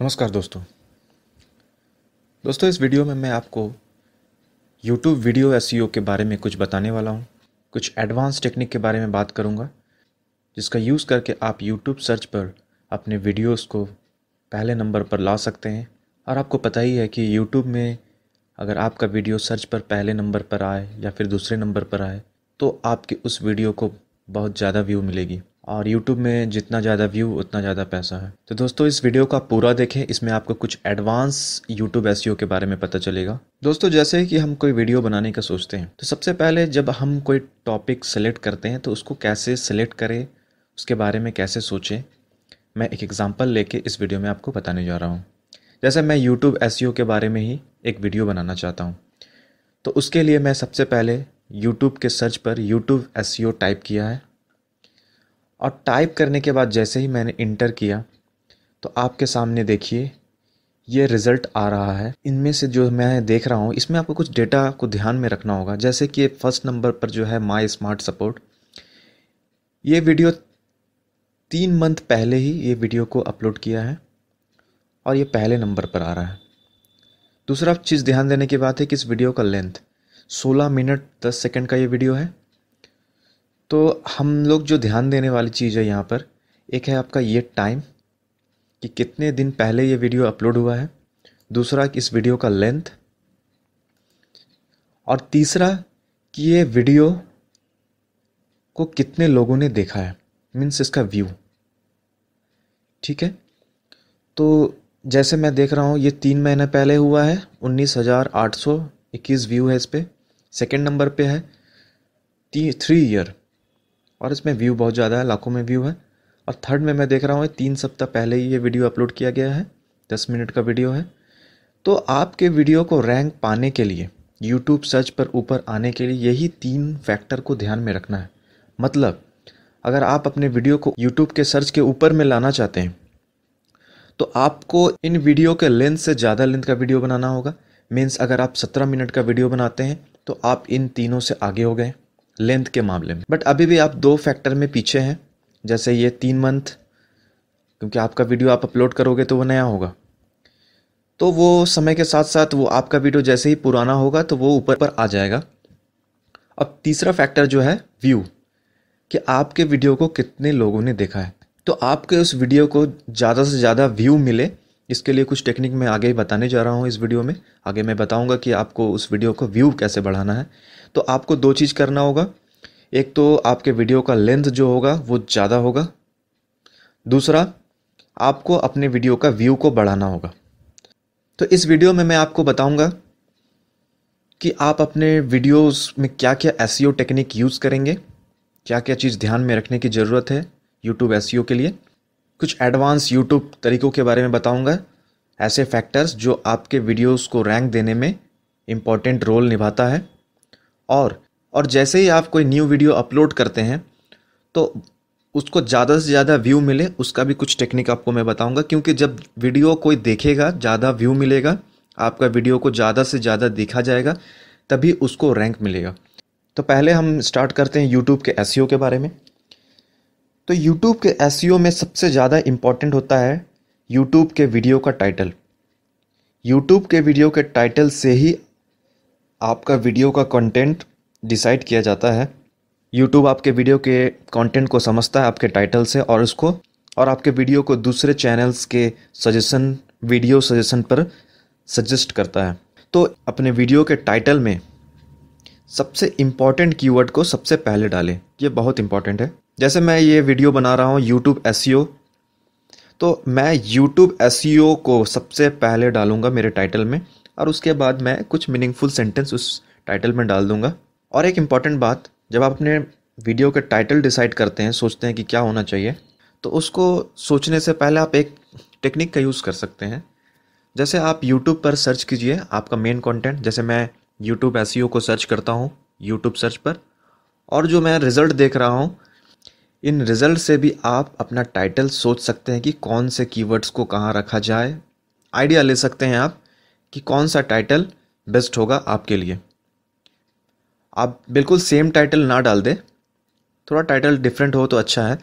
नमस्कार दोस्तों दोस्तों इस वीडियो में मैं आपको YouTube वीडियो एस e के बारे में कुछ बताने वाला हूँ कुछ एडवांस टेक्निक के बारे में बात करूँगा जिसका यूज़ करके आप YouTube सर्च पर अपने वीडियोस को पहले नंबर पर ला सकते हैं और आपको पता ही है कि YouTube में अगर आपका वीडियो सर्च पर पहले नंबर पर आए या फिर दूसरे नंबर पर आए तो आपके उस वीडियो को बहुत ज़्यादा व्यू मिलेगी और YouTube में जितना ज़्यादा व्यू उतना ज़्यादा पैसा है तो दोस्तों इस वीडियो का पूरा देखें इसमें आपको कुछ एडवांस YouTube एस e के बारे में पता चलेगा दोस्तों जैसे कि हम कोई वीडियो बनाने का सोचते हैं तो सबसे पहले जब हम कोई टॉपिक सेलेक्ट करते हैं तो उसको कैसे सेलेक्ट करें उसके बारे में कैसे सोचें मैं एक एग्ज़ाम्पल लेके इस वीडियो में आपको बताने जा रहा हूँ जैसे मैं यूट्यूब एस e के बारे में ही एक वीडियो बनाना चाहता हूँ तो उसके लिए मैं सबसे पहले यूट्यूब के सर्च पर यूट्यूब एस टाइप किया है और टाइप करने के बाद जैसे ही मैंने इंटर किया तो आपके सामने देखिए ये रिज़ल्ट आ रहा है इनमें से जो मैं देख रहा हूँ इसमें आपको कुछ डेटा को ध्यान में रखना होगा जैसे कि फर्स्ट नंबर पर जो है माई स्मार्ट सपोर्ट ये वीडियो तीन मंथ पहले ही ये वीडियो को अपलोड किया है और ये पहले नंबर पर आ रहा है दूसरा चीज़ ध्यान देने की बात है कि इस वीडियो का लेंथ 16 मिनट 10 सेकंड का ये वीडियो है तो हम लोग जो ध्यान देने वाली चीज़ है यहाँ पर एक है आपका ये टाइम कि कितने दिन पहले ये वीडियो अपलोड हुआ है दूसरा कि इस वीडियो का लेंथ और तीसरा कि ये वीडियो को कितने लोगों ने देखा है मीन्स इसका व्यू ठीक है तो जैसे मैं देख रहा हूँ ये तीन महीने पहले हुआ है उन्नीस हज़ार आठ सौ इक्कीस व्यू है इस पर सेकेंड नंबर पे है थ्री ईयर और इसमें व्यू बहुत ज़्यादा है लाखों में व्यू है और थर्ड में मैं देख रहा हूँ तीन सप्ताह पहले ही ये वीडियो अपलोड किया गया है दस मिनट का वीडियो है तो आपके वीडियो को रैंक पाने के लिए यूट्यूब सर्च पर ऊपर आने के लिए यही तीन फैक्टर को ध्यान में रखना है मतलब अगर आप अपने वीडियो को यूट्यूब के सर्च के ऊपर में लाना चाहते हैं तो आपको इन वीडियो के लेंथ से ज़्यादा लेंथ का वीडियो बनाना होगा मीन्स अगर आप सत्रह मिनट का वीडियो बनाते हैं तो आप इन तीनों से आगे हो गए लेंथ के मामले में बट अभी भी आप दो फैक्टर में पीछे हैं जैसे ये तीन मंथ क्योंकि आपका वीडियो आप अपलोड करोगे तो वो नया होगा तो वो समय के साथ साथ वो आपका वीडियो जैसे ही पुराना होगा तो वो ऊपर पर आ जाएगा अब तीसरा फैक्टर जो है व्यू कि आपके वीडियो को कितने लोगों ने देखा है तो आपके उस वीडियो को ज़्यादा से ज़्यादा व्यू मिले इसके लिए कुछ टेक्निक मैं आगे ही बताने जा रहा हूँ इस वीडियो में आगे मैं बताऊँगा कि आपको उस वीडियो को व्यू कैसे बढ़ाना है तो आपको दो चीज़ करना होगा एक तो आपके वीडियो का लेंथ जो होगा वो ज़्यादा होगा दूसरा आपको अपने वीडियो का व्यू को बढ़ाना होगा तो इस वीडियो में मैं आपको बताऊंगा कि आप अपने वीडियोस में क्या क्या एस टेक्निक यूज़ करेंगे क्या क्या चीज़ ध्यान में रखने की ज़रूरत है यूट्यूब एस e के लिए कुछ एडवांस यूट्यूब तरीक़ों के बारे में बताऊँगा ऐसे फैक्टर्स जो आपके वीडियोस को रैंक देने में इम्पॉर्टेंट रोल निभाता है और और जैसे ही आप कोई न्यू वीडियो अपलोड करते हैं तो उसको ज़्यादा से ज़्यादा व्यू मिले उसका भी कुछ टेक्निक आपको मैं बताऊंगा क्योंकि जब वीडियो कोई देखेगा ज़्यादा व्यू मिलेगा आपका वीडियो को ज़्यादा से ज़्यादा देखा जाएगा तभी उसको रैंक मिलेगा तो पहले हम स्टार्ट करते हैं यूट्यूब के एस e के बारे में तो यूट्यूब के एस e में सबसे ज़्यादा इम्पॉर्टेंट होता है यूट्यूब के वीडियो का टाइटल यूट्यूब के वीडियो के टाइटल से ही आपका वीडियो का कंटेंट डिसाइड किया जाता है यूट्यूब आपके वीडियो के कंटेंट को समझता है आपके टाइटल से और उसको और आपके वीडियो को दूसरे चैनल्स के सजेशन वीडियो सजेशन पर सजेस्ट करता है तो अपने वीडियो के टाइटल में सबसे इम्पॉर्टेंट कीवर्ड को सबसे पहले डालें ये बहुत इम्पॉर्टेंट है जैसे मैं ये वीडियो बना रहा हूँ यूट्यूब एस e तो मैं यूट्यूब एस e को सबसे पहले डालूंगा मेरे टाइटल में और उसके बाद मैं कुछ मीनिंगफुल सेंटेंस उस टाइटल में डाल दूंगा और एक इम्पॉर्टेंट बात जब आप अपने वीडियो के टाइटल डिसाइड करते हैं सोचते हैं कि क्या होना चाहिए तो उसको सोचने से पहले आप एक टेक्निक का यूज़ कर सकते हैं जैसे आप यूट्यूब पर सर्च कीजिए आपका मेन कंटेंट जैसे मैं यूट्यूब एस e को सर्च करता हूँ यूट्यूब सर्च पर और जो मैं रिज़ल्ट देख रहा हूँ इन रिज़ल्ट से भी आप अपना टाइटल सोच सकते हैं कि कौन से कीवर्ड्स को कहाँ रखा जाए आइडिया ले सकते हैं आप कि कौन सा टाइटल बेस्ट होगा आपके लिए आप बिल्कुल सेम टाइटल ना डाल दें थोड़ा टाइटल डिफरेंट हो तो अच्छा है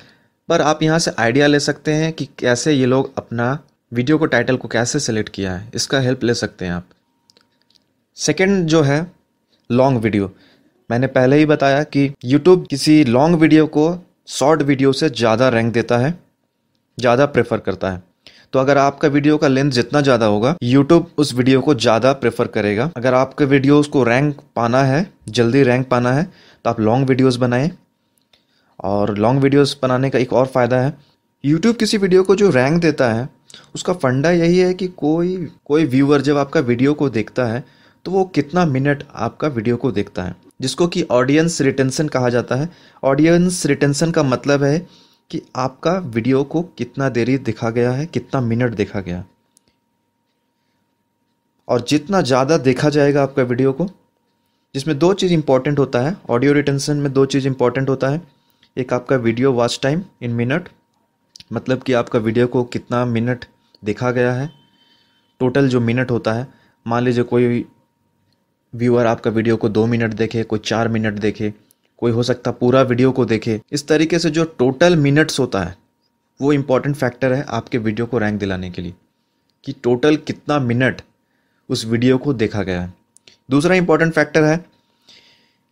पर आप यहाँ से आइडिया ले सकते हैं कि कैसे ये लोग अपना वीडियो को टाइटल को कैसे सेलेक्ट किया है इसका हेल्प ले सकते हैं आप सेकेंड जो है लॉन्ग वीडियो मैंने पहले ही बताया कि यूट्यूब किसी लॉन्ग वीडियो को शॉर्ट वीडियो से ज़्यादा रैंक देता है ज़्यादा प्रेफर करता है तो अगर आपका वीडियो का लेंथ जितना ज़्यादा होगा यूट्यूब उस वीडियो को ज़्यादा प्रेफर करेगा अगर आपके वीडियो को रैंक पाना है जल्दी रैंक पाना है तो आप लॉन्ग वीडियोज़ बनाएं और लॉन्ग वीडियोस बनाने का एक और फ़ायदा है यूट्यूब किसी वीडियो को जो रैंक देता है उसका फंडा यही है कि कोई कोई व्यूअर जब आपका वीडियो को देखता है तो वो कितना मिनट आपका वीडियो को देखता है जिसको कि ऑडियंस रिटेंशन कहा जाता है ऑडियंस रिटेंशन का मतलब है कि आपका वीडियो को कितना देरी देखा गया है कितना मिनट देखा गया और जितना ज़्यादा देखा जाएगा आपका वीडियो को जिसमें दो चीज़ इंपॉर्टेंट होता है ऑडियो रिटेंशन में दो चीज़ इंपॉर्टेंट होता है एक आपका video watch time in minute मतलब कि आपका वीडियो को कितना मिनट देखा गया है टोटल जो मिनट होता है मान लीजिए कोई व्यूअर आपका वीडियो को दो मिनट देखे कोई चार मिनट देखे कोई हो सकता पूरा वीडियो को देखे इस तरीके से जो टोटल मिनट्स होता है वो इम्पॉर्टेंट फैक्टर है आपके वीडियो को रैंक दिलाने के लिए कि टोटल कितना मिनट उस वीडियो को देखा गया है दूसरा इम्पॉर्टेंट फैक्टर है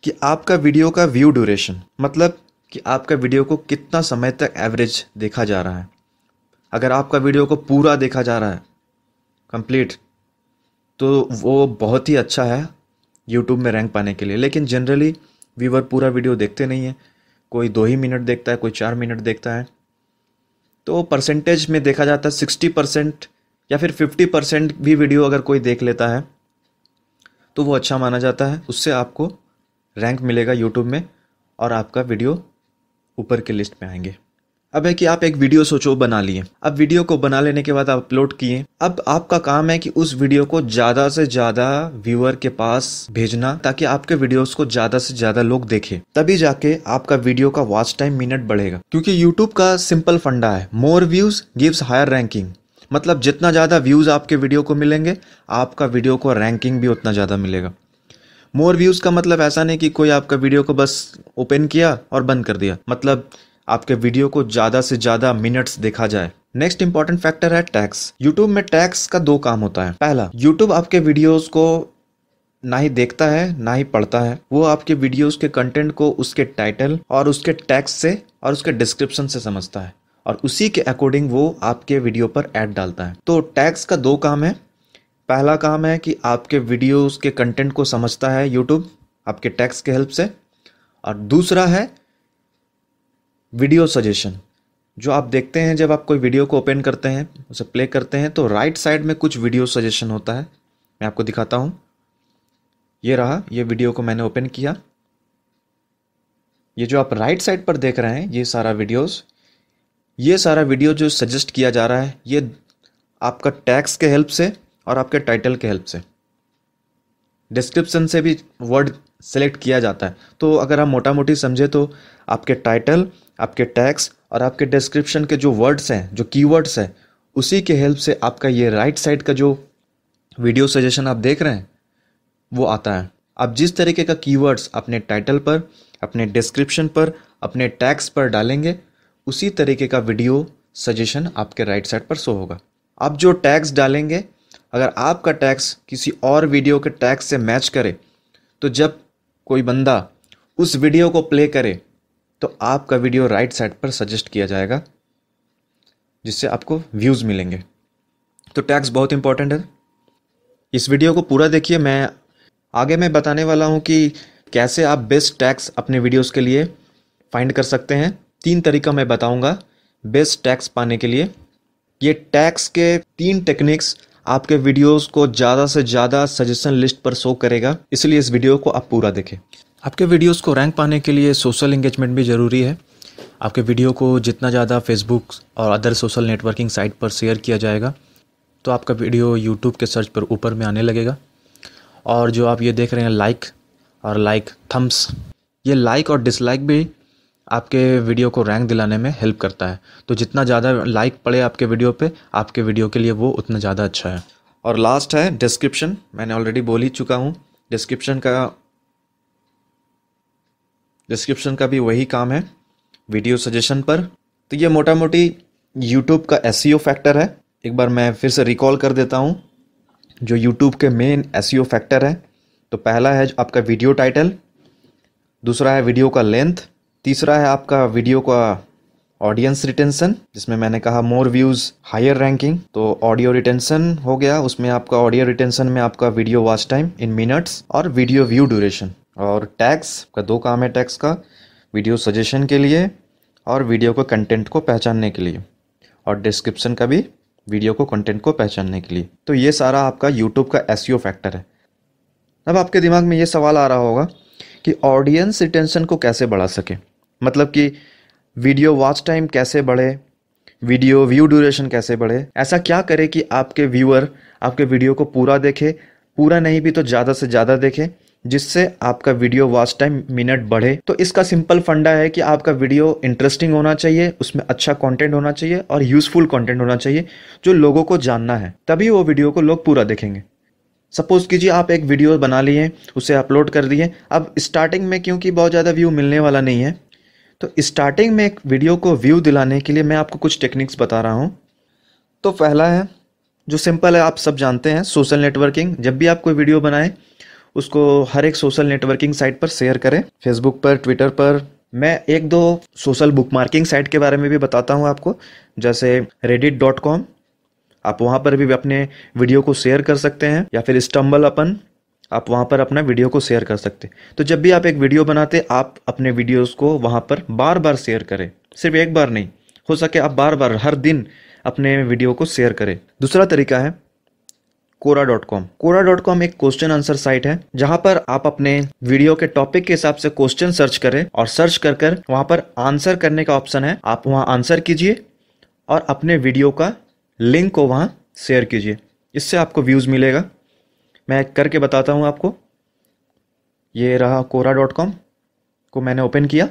कि आपका वीडियो का व्यू ड्यूरेशन मतलब कि आपका वीडियो को कितना समय तक एवरेज देखा जा रहा है अगर आपका वीडियो को पूरा देखा जा रहा है कंप्लीट तो वो बहुत ही अच्छा है यूट्यूब में रैंक पाने के लिए लेकिन जनरली व्यूवर पूरा वीडियो देखते नहीं है कोई दो ही मिनट देखता है कोई चार मिनट देखता है तो परसेंटेज में देखा जाता है सिक्सटी परसेंट या फिर फिफ्टी परसेंट भी वीडियो अगर कोई देख लेता है तो वो अच्छा माना जाता है उससे आपको रैंक मिलेगा यूट्यूब में और आपका वीडियो ऊपर के लिस्ट में आएंगे अब है कि आप एक वीडियो सोचो बना लिए अब वीडियो को बना लेने के बाद आप अपलोड किए अब आपका काम है कि उस वीडियो को ज़्यादा से ज़्यादा व्यूअर के पास भेजना ताकि आपके वीडियोस को ज़्यादा से ज़्यादा लोग देखें तभी जाके आपका वीडियो का वॉच टाइम मिनट बढ़ेगा क्योंकि यूट्यूब का सिंपल फंडा है more views gives higher ranking मतलब जितना ज़्यादा व्यूज़ आपके वीडियो को मिलेंगे आपका वीडियो को रैंकिंग भी उतना ज़्यादा मिलेगा मोर व्यूज़ का मतलब ऐसा नहीं कि कोई आपका वीडियो को बस ओपन किया और बंद कर दिया मतलब आपके वीडियो को ज़्यादा से ज़्यादा मिनट्स देखा जाए नेक्स्ट इंपॉर्टेंट फैक्टर है टैक्स यूट्यूब में टैक्स का दो काम होता है पहला यूट्यूब आपके वीडियोज को ना ही देखता है ना ही पढ़ता है वो आपके वीडियोज के कंटेंट को उसके टाइटल और उसके टैक्स से और उसके डिस्क्रिप्शन से समझता है और उसी के अकॉर्डिंग वो आपके वीडियो पर ऐड डालता है तो टैक्स का दो काम है पहला काम है कि आपके वीडियोज के कंटेंट को समझता है यूट्यूब आपके टैक्स के हेल्प से और दूसरा है वीडियो सजेशन जो आप देखते हैं जब आप कोई वीडियो को ओपन करते हैं उसे प्ले करते हैं तो राइट साइड में कुछ वीडियो सजेशन होता है मैं आपको दिखाता हूँ ये रहा ये वीडियो को मैंने ओपन किया ये जो आप राइट साइड पर देख रहे हैं ये सारा वीडियोस ये सारा वीडियो जो सजेस्ट किया जा रहा है ये आपका टैक्स के हेल्प से और आपके टाइटल के हेल्प से डिस्क्रिप्शन से भी वर्ड सेलेक्ट किया जाता है तो अगर आप मोटा मोटी समझे तो आपके टाइटल आपके टैक्स और आपके डिस्क्रिप्शन के जो वर्ड्स हैं जो कीवर्ड्स हैं उसी के हेल्प से आपका ये राइट साइड का जो वीडियो सजेशन आप देख रहे हैं वो आता है आप जिस तरीके का कीवर्ड्स अपने टाइटल पर अपने डिस्क्रिप्शन पर अपने टैक्स पर डालेंगे उसी तरीके का वीडियो सजेशन आपके राइट साइड पर शो होगा आप जो टैक्स डालेंगे अगर आपका टैक्स किसी और वीडियो के टैक्स से मैच करे तो जब कोई बंदा उस वीडियो को प्ले करे तो आपका वीडियो राइट साइड पर सजेस्ट किया जाएगा जिससे आपको व्यूज़ मिलेंगे तो टैक्स बहुत इंपॉर्टेंट है इस वीडियो को पूरा देखिए मैं आगे मैं बताने वाला हूँ कि कैसे आप बेस्ट टैक्स अपने वीडियोस के लिए फाइंड कर सकते हैं तीन तरीका मैं बताऊंगा बेस्ट टैक्स पाने के लिए ये टैक्स के तीन टेक्निक्स आपके वीडियोस को ज़्यादा से ज़्यादा सजेशन लिस्ट पर शो करेगा इसलिए इस वीडियो को आप पूरा देखें आपके वीडियोस को रैंक पाने के लिए सोशल इंगेजमेंट भी ज़रूरी है आपके वीडियो को जितना ज़्यादा फेसबुक और अदर सोशल नेटवर्किंग साइट पर शेयर किया जाएगा तो आपका वीडियो यूट्यूब के सर्च पर ऊपर में आने लगेगा और जो आप ये देख रहे हैं लाइक और लाइक थम्स ये लाइक और डिसलाइक भी आपके वीडियो को रैंक दिलाने में हेल्प करता है तो जितना ज़्यादा लाइक पड़े आपके वीडियो पे आपके वीडियो के लिए वो उतना ज़्यादा अच्छा है और लास्ट है डिस्क्रिप्शन मैंने ऑलरेडी बोल ही चुका हूँ डिस्क्रिप्शन का डिस्क्रिप्शन का भी वही काम है वीडियो सजेशन पर तो ये मोटा मोटी यूट्यूब का एस फैक्टर e है एक बार मैं फिर से रिकॉल कर देता हूँ जो यूट्यूब के मेन एस फैक्टर है तो पहला है आपका वीडियो टाइटल दूसरा है वीडियो का लेंथ तीसरा है आपका वीडियो का ऑडियंस रिटेंशन जिसमें मैंने कहा मोर व्यूज़ हायर रैंकिंग तो ऑडियो रिटेंशन हो गया उसमें आपका ऑडियो रिटेंशन में आपका video watch time in minutes और वीडियो व्यू ड्यूरेशन और टैग्स का दो काम है टैग्स का वीडियो सजेशन के लिए और वीडियो के कंटेंट को पहचानने के लिए और डिस्क्रिप्शन का भी वीडियो को कंटेंट को पहचानने के लिए तो ये सारा आपका यूट्यूब का एस फैक्टर e है अब आपके दिमाग में ये सवाल आ रहा होगा कि ऑडियंस रिटेंशन को कैसे बढ़ा सके मतलब कि वीडियो वॉच टाइम कैसे बढ़े वीडियो व्यू ड्यूरेशन कैसे बढ़े ऐसा क्या करे कि आपके व्यूअर आपके वीडियो को पूरा देखे पूरा नहीं भी तो ज़्यादा से ज़्यादा देखे जिससे आपका वीडियो वॉच टाइम मिनट बढ़े तो इसका सिंपल फंडा है कि आपका वीडियो इंटरेस्टिंग होना चाहिए उसमें अच्छा कंटेंट होना चाहिए और यूजफुल कंटेंट होना चाहिए जो लोगों को जानना है तभी वो वीडियो को लोग पूरा देखेंगे सपोज़ कीजिए आप एक वीडियो बना लिए उसे अपलोड कर दिए अब स्टार्टिंग में क्योंकि बहुत ज़्यादा व्यू मिलने वाला नहीं है तो स्टार्टिंग में एक वीडियो को व्यू दिलाने के लिए मैं आपको कुछ टेक्निक्स बता रहा हूँ तो पहला है जो सिंपल है आप सब जानते हैं सोशल नेटवर्किंग जब भी आप कोई वीडियो बनाएं उसको हर एक सोशल नेटवर्किंग साइट पर शेयर करें फेसबुक पर ट्विटर पर मैं एक दो सोशल बुक मार्किंग साइट के बारे में भी बताता हूँ आपको जैसे रेडिट डॉट कॉम आप वहाँ पर भी अपने वीडियो को शेयर कर सकते हैं या फिर स्टम्बल अपन आप वहाँ पर अपना वीडियो को शेयर कर सकते तो जब भी आप एक वीडियो बनाते आप अपने वीडियोस को वहाँ पर बार बार शेयर करें सिर्फ एक बार नहीं हो सके आप बार बार हर दिन अपने वीडियो को शेयर करें दूसरा तरीका है Quora dot com Quora dot com एक क्वेश्चन आंसर साइट है जहां पर आप अपने वीडियो के टॉपिक के हिसाब से क्वेश्चन सर्च करें और सर्च कर कर वहां पर आंसर करने का ऑप्शन है आप वहां आंसर कीजिए और अपने वीडियो का लिंक को वहां शेयर कीजिए इससे आपको व्यूज़ मिलेगा मैं करके बताता हूँ आपको ये रहा कोरा डॉट कॉम को मैंने ओपन किया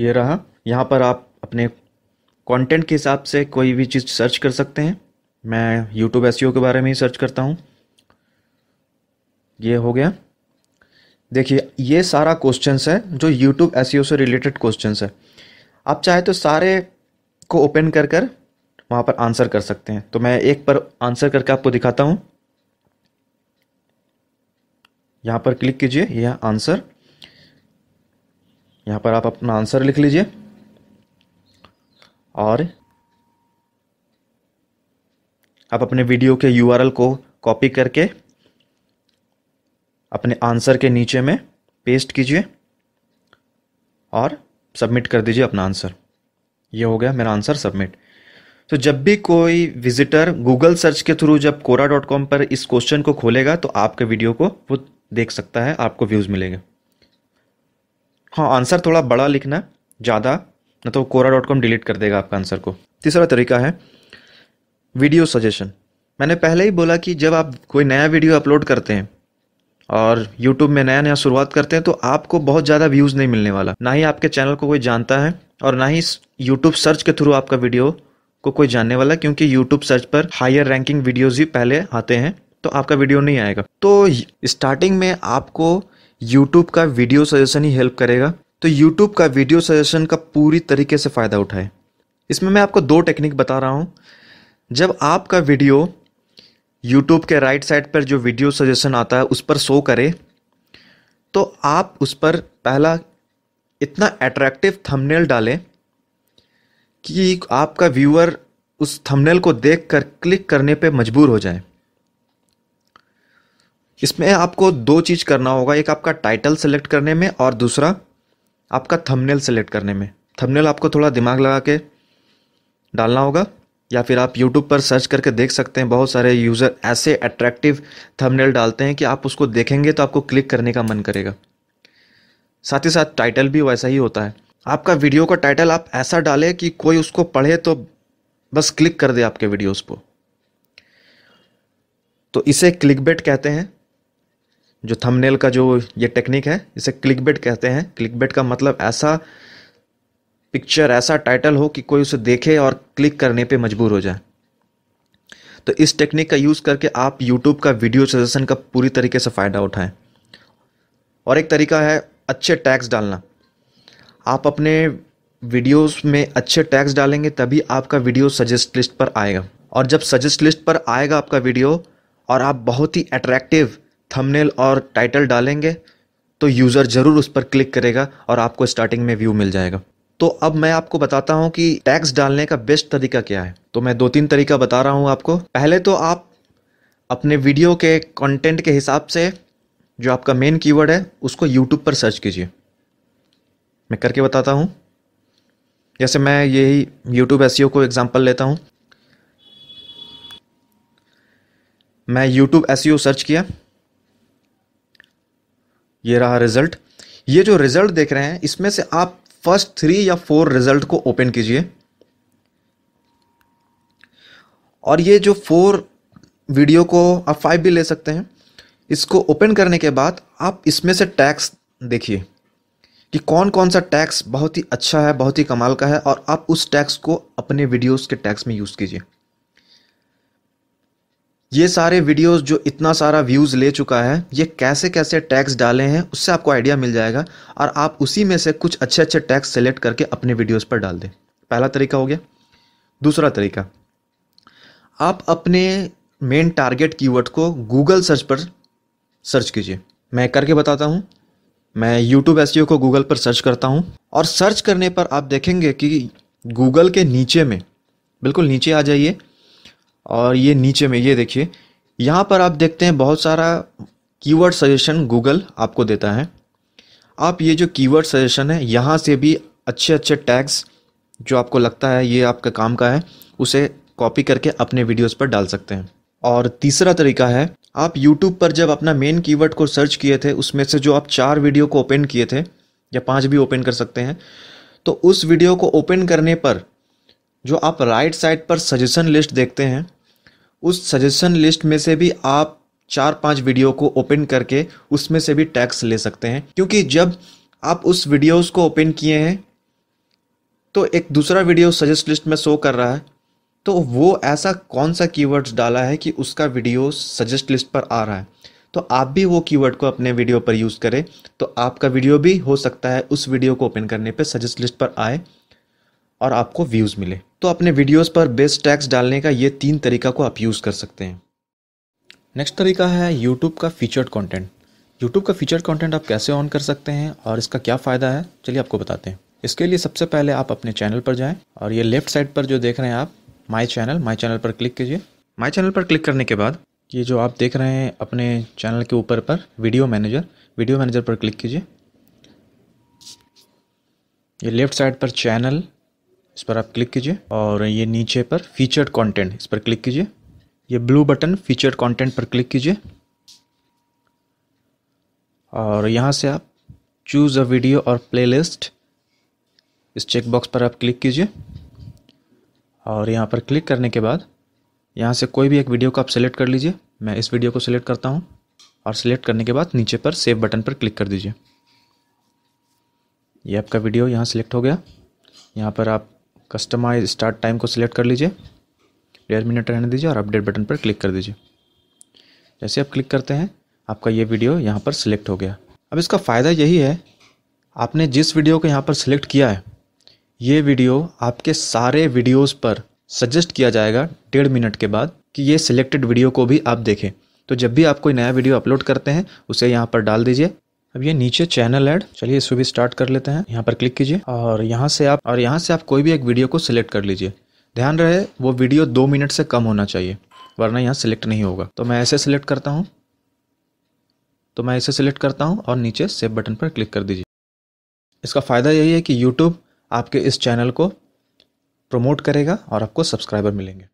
ये रहा यहाँ पर आप अपने कंटेंट के हिसाब से कोई भी चीज़ सर्च कर सकते हैं मैं यूट्यूब एस e के बारे में ही सर्च करता हूँ ये हो गया देखिए ये सारा क्वेश्चंस है जो यूट्यूब एस e से रिलेटेड क्वेश्चंस है आप चाहे तो सारे को ओपन कर कर वहाँ पर आंसर कर सकते हैं तो मैं एक पर आंसर करके आपको दिखाता हूँ यहाँ पर क्लिक कीजिए यह आंसर यहाँ पर आप अपना आंसर लिख लीजिए और आप अपने वीडियो के यूआरएल को कॉपी करके अपने आंसर के नीचे में पेस्ट कीजिए और सबमिट कर दीजिए अपना आंसर ये हो गया मेरा आंसर सबमिट तो जब भी कोई विजिटर गूगल सर्च के थ्रू जब कोरा डॉट कॉम पर इस क्वेश्चन को खोलेगा तो आपके वीडियो को वो देख सकता है आपको व्यूज़ मिलेंगे हाँ आंसर थोड़ा बड़ा लिखना ज़्यादा ना तो कोरा डॉट कॉम डिलीट कर देगा आपका आंसर को तीसरा तरीका है वीडियो सजेशन मैंने पहले ही बोला कि जब आप कोई नया वीडियो अपलोड करते हैं और यूट्यूब में नया नया शुरुआत करते हैं तो आपको बहुत ज़्यादा व्यूज़ नहीं मिलने वाला ना ही आपके चैनल को कोई जानता है और ना ही यूट्यूब सर्च के थ्रू आपका वीडियो को कोई जानने वाला क्योंकि यूट्यूब सर्च पर हायर रैंकिंग वीडियोज़ ही पहले आते हैं तो आपका वीडियो नहीं आएगा तो स्टार्टिंग में आपको यूट्यूब का वीडियो सजेशन ही हेल्प करेगा तो यूट्यूब का वीडियो सजेशन का पूरी तरीके से फ़ायदा उठाएं इसमें मैं आपको दो टेक्निक बता रहा हूँ जब आपका वीडियो यूट्यूब के राइट साइड पर जो वीडियो सजेशन आता है उस पर शो करे तो आप उस पर पहला इतना अट्रैक्टिव थंबनेल डालें कि आपका व्यूअर उस थंबनेल को देख कर क्लिक करने पे मजबूर हो जाए इसमें आपको दो चीज़ करना होगा एक आपका टाइटल सेलेक्ट करने में और दूसरा आपका थंबनेल सेलेक्ट करने में थंबनेल आपको थोड़ा दिमाग लगा के डालना होगा या फिर आप YouTube पर सर्च करके देख सकते हैं बहुत सारे यूज़र ऐसे अट्रैक्टिव थंबनेल डालते हैं कि आप उसको देखेंगे तो आपको क्लिक करने का मन करेगा साथ ही साथ टाइटल भी वैसा ही होता है आपका वीडियो का टाइटल आप ऐसा डालें कि कोई उसको पढ़े तो बस क्लिक कर दे आपके वीडियोस को तो इसे क्लिक बेट कहते हैं जो थंबनेल का जो ये टेक्निक है इसे क्लिक बेट कहते हैं क्लिक बेट का मतलब ऐसा पिक्चर ऐसा टाइटल हो कि कोई उसे देखे और क्लिक करने पे मजबूर हो जाए तो इस टेक्निक का यूज़ करके आप यूट्यूब का वीडियो सजेशन का पूरी तरीके से फ़ायदा उठाएं और एक तरीका है अच्छे टैग्स डालना आप अपने वीडियोस में अच्छे टैग्स डालेंगे तभी आपका वीडियो सजेस्ट लिस्ट पर आएगा और जब सजेस्ट लिस्ट पर आएगा आपका वीडियो और आप बहुत ही अट्रैक्टिव थंबनेल और टाइटल डालेंगे तो यूज़र ज़रूर उस पर क्लिक करेगा और आपको स्टार्टिंग में व्यू मिल जाएगा तो अब मैं आपको बताता हूँ कि टैक्स डालने का बेस्ट तरीका क्या है तो मैं दो तीन तरीका बता रहा हूँ आपको पहले तो आप अपने वीडियो के कंटेंट के हिसाब से जो आपका मेन कीवर्ड है उसको यूट्यूब पर सर्च कीजिए मैं करके बताता हूँ जैसे मैं यही यूट्यूब एस e को एग्ज़ाम्पल लेता हूँ मैं यूट्यूब एस सर्च किया ये रहा रिजल्ट ये जो रिजल्ट देख रहे हैं इसमें से आप फर्स्ट थ्री या फोर रिजल्ट को ओपन कीजिए और ये जो फोर वीडियो को आप फाइव भी ले सकते हैं इसको ओपन करने के बाद आप इसमें से टैक्स देखिए कि कौन कौन सा टैक्स बहुत ही अच्छा है बहुत ही कमाल का है और आप उस टैक्स को अपने वीडियोस के टैक्स में यूज़ कीजिए ये सारे वीडियोस जो इतना सारा व्यूज़ ले चुका है ये कैसे कैसे टैग्स डाले हैं उससे आपको आइडिया मिल जाएगा और आप उसी में से कुछ अच्छे अच्छे टैग्स सेलेक्ट करके अपने वीडियोस पर डाल दें पहला तरीका हो गया दूसरा तरीका आप अपने मेन टारगेट कीवर्ड को गूगल सर्च पर सर्च कीजिए मैं करके बताता हूँ मैं यूट्यूब एस e को गूगल पर सर्च करता हूँ और सर्च करने पर आप देखेंगे कि गूगल के नीचे में बिल्कुल नीचे आ जाइए और ये नीचे में ये देखिए यहाँ पर आप देखते हैं बहुत सारा कीवर्ड सजेशन गूगल आपको देता है आप ये जो कीवर्ड सजेशन है यहाँ से भी अच्छे अच्छे टैग्स जो आपको लगता है ये आपका काम का है उसे कॉपी करके अपने वीडियोस पर डाल सकते हैं और तीसरा तरीका है आप YouTube पर जब अपना मेन कीवर्ड को सर्च किए थे उसमें से जो आप चार वीडियो को ओपन किए थे या पांच भी ओपन कर सकते हैं तो उस वीडियो को ओपन करने पर जो आप राइट साइड पर सजेशन लिस्ट देखते हैं उस सजेशन लिस्ट में से भी आप चार पांच वीडियो को ओपन करके उसमें से भी टैक्स ले सकते हैं क्योंकि जब आप उस वीडियोस को ओपन किए हैं तो एक दूसरा वीडियो सजेस्ट लिस्ट में शो कर रहा है तो वो ऐसा कौन सा कीवर्ड्स डाला है कि उसका वीडियो सजेस्ट लिस्ट पर आ रहा है तो आप भी वो कीवर्ड को अपने वीडियो पर यूज़ करें तो आपका वीडियो भी हो सकता है उस वीडियो को ओपन करने पर सजेस्ट लिस्ट पर आए और आपको व्यूज़ मिले तो अपने वीडियोस पर बेस्ट टैक्स डालने का ये तीन तरीका को आप यूज़ कर सकते हैं नेक्स्ट तरीका है यूट्यूब का फीचर्ड कंटेंट यूट्यूब का फीचर्ड कंटेंट आप कैसे ऑन कर सकते हैं और इसका क्या फ़ायदा है चलिए आपको बताते हैं इसके लिए सबसे पहले आप अपने चैनल पर जाएं और ये लेफ्ट साइड पर जो देख रहे हैं आप माई चैनल माई चैनल पर क्लिक कीजिए माई चैनल पर क्लिक करने के बाद ये जो आप देख रहे हैं अपने चैनल के ऊपर पर वीडियो मैनेजर वीडियो मैनेजर पर क्लिक कीजिए ये लेफ्ट साइड पर चैनल इस पर आप क्लिक कीजिए और ये नीचे पर फीचर्ड कंटेंट इस पर क्लिक कीजिए ये ब्लू बटन फीचर्ड कंटेंट पर क्लिक कीजिए और यहाँ से आप चूज़ अ वीडियो और प्लेलिस्ट इस चेकबॉक्स पर आप क्लिक कीजिए और यहाँ पर क्लिक करने के बाद यहाँ से कोई भी एक वीडियो को आप सेलेक्ट कर लीजिए मैं इस वीडियो को सिलेक्ट करता हूँ और सिलेक्ट करने के बाद नीचे पर सेव बटन पर क्लिक कर दीजिए ये आपका वीडियो यहाँ सेलेक्ट हो गया यहाँ पर आप कस्टमाइज स्टार्ट टाइम को सिलेक्ट कर लीजिए डेढ़ मिनट रहने दीजिए और अपडेट बटन पर क्लिक कर दीजिए जैसे आप क्लिक करते हैं आपका ये वीडियो यहाँ पर सिलेक्ट हो गया अब इसका फ़ायदा यही है आपने जिस वीडियो को यहाँ पर सिलेक्ट किया है ये वीडियो आपके सारे वीडियोस पर सजेस्ट किया जाएगा डेढ़ मिनट के बाद कि ये सिलेक्टेड वीडियो को भी आप देखें तो जब भी आप कोई नया वीडियो अपलोड करते हैं उसे यहाँ पर डाल दीजिए अब ये नीचे चैनल एड चलिए इसको भी स्टार्ट कर लेते हैं यहाँ पर क्लिक कीजिए और यहाँ से आप और यहाँ से आप कोई भी एक वीडियो को सिलेक्ट कर लीजिए ध्यान रहे वो वीडियो दो मिनट से कम होना चाहिए वरना यहाँ सिलेक्ट नहीं होगा तो मैं ऐसे सिलेक्ट करता हूँ तो मैं ऐसे सिलेक्ट करता हूँ और नीचे सेव बटन पर क्लिक कर दीजिए इसका फ़ायदा यही है कि यूट्यूब आपके इस चैनल को प्रमोट करेगा और आपको सब्सक्राइबर मिलेंगे